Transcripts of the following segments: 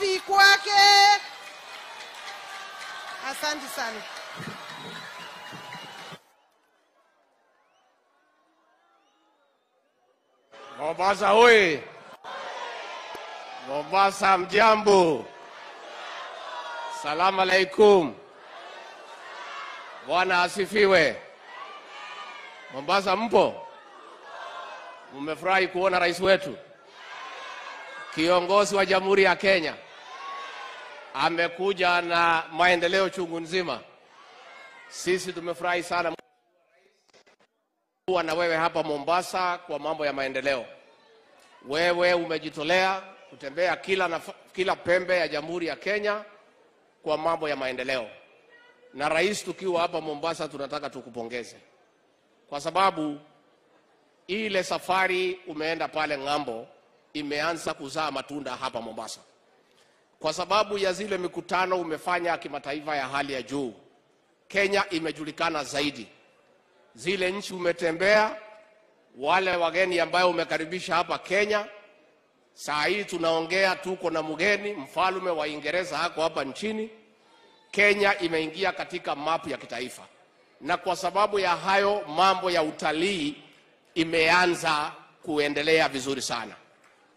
safi kwake. Asante sana. Mombasa hoye! Mombasa mjambo, salamu alaikum. Bwana asifiwe. Mombasa mpo? Mmefurahi kuona rais wetu, kiongozi wa Jamhuri ya Kenya amekuja na maendeleo chungu nzima. Sisi tumefurahi sana kuwa na wewe hapa Mombasa kwa mambo ya maendeleo. Wewe umejitolea kutembea kila, na, kila pembe ya Jamhuri ya Kenya kwa mambo ya maendeleo, na rais, tukiwa hapa Mombasa tunataka tukupongeze kwa sababu ile safari umeenda pale ng'ambo imeanza kuzaa matunda hapa Mombasa kwa sababu ya zile mikutano umefanya kimataifa ya hali ya juu, Kenya imejulikana zaidi. Zile nchi umetembea, wale wageni ambayo umekaribisha hapa Kenya. Saa hii tunaongea, tuko na mgeni mfalme wa Uingereza hako hapa nchini. Kenya imeingia katika mapu ya kitaifa, na kwa sababu ya hayo mambo ya utalii imeanza kuendelea vizuri sana.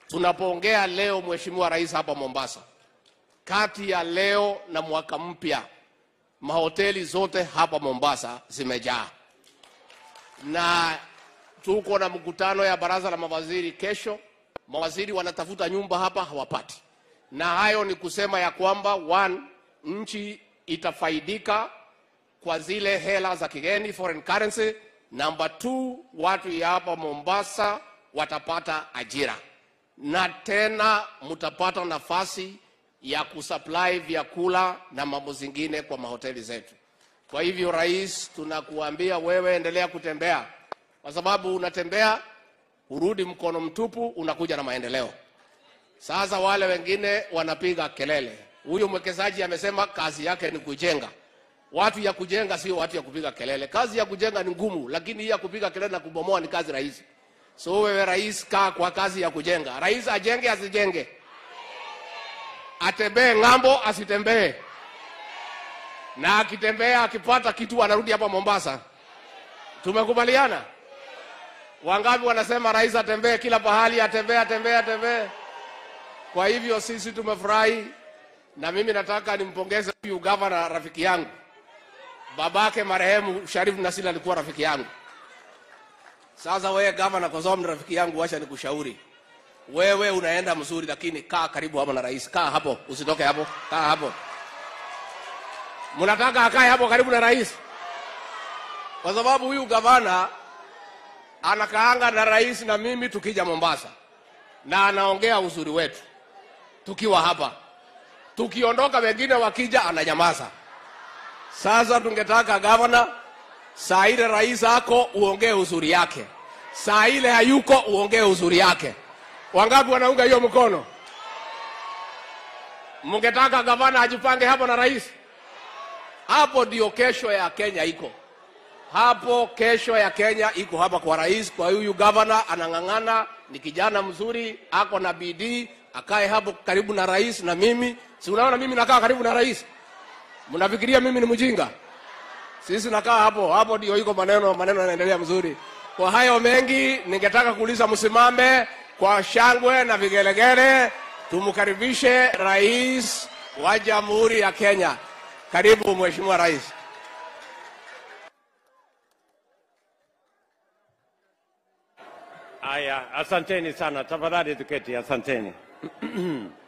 Tunapoongea leo, Mheshimiwa Rais hapa Mombasa kati ya leo na mwaka mpya, mahoteli zote hapa Mombasa zimejaa, na tuko na mkutano ya baraza la mawaziri kesho. Mawaziri wanatafuta nyumba hapa hawapati, na hayo ni kusema ya kwamba one, nchi itafaidika kwa zile hela za kigeni foreign currency. Number two, watu ya hapa Mombasa watapata ajira na tena mtapata nafasi ya kusupply vyakula na mambo zingine kwa mahoteli zetu. Kwa hivyo, rais, tunakuambia wewe endelea kutembea, kwa sababu unatembea urudi mkono mtupu, unakuja na maendeleo. Sasa wale wengine wanapiga kelele, huyu mwekezaji amesema kazi yake ni kujenga watu ya kujenga, sio watu ya kupiga kelele. Kazi ya kujenga ni ngumu, lakini hii ya kupiga kelele na kubomoa ni kazi rahisi. So wewe rais, kaa kwa kazi ya kujenga. Rais ajenge asijenge atembee ng'ambo, asitembee na akitembea, akipata kitu anarudi hapa Mombasa. Tumekubaliana? Wangapi wanasema rais atembee kila pahali, atembee, atembee, atembee? Kwa hivyo sisi tumefurahi, na mimi nataka nimpongeze huyu gavana, rafiki yangu, babake marehemu Sharifu Nassir alikuwa rafiki yangu. Sasa wewe gavana, kwa sababu ni rafiki yangu, wacha nikushauri. Wewe unaenda mzuri, lakini kaa karibu hapo na rais. Kaa hapo, usitoke hapo, kaa hapo. Mnataka akae hapo karibu na rais, kwa sababu huyu gavana anakaanga na rais na mimi tukija Mombasa, na anaongea uzuri wetu tukiwa hapa, tukiondoka wengine wakija ananyamaza. Sasa tungetaka gavana, saa ile rais ako uongee uzuri yake, saa ile hayuko uongee uzuri yake. Wangapi wanaunga hiyo mkono? Mungetaka gavana ajipange hapo na rais? Hapo ndio kesho ya Kenya iko hapo, kesho ya Kenya iko hapa kwa rais, kwa huyu gavana anang'ang'ana. Ni kijana mzuri, ako na bidii, akae hapo karibu na rais. Na mimi si unaona, mimi nakaa karibu na rais. Mnafikiria mimi ni mjinga? Sisi nakaa hapo hapo, ndio iko maneno, maneno yanaendelea mzuri. Kwa hayo mengi, ningetaka kuuliza msimame. Kwa shangwe na vigelegele tumkaribishe rais wa Jamhuri ya Kenya. Karibu Mheshimiwa Rais. Aya, asanteni sana, tafadhali tuketi, asanteni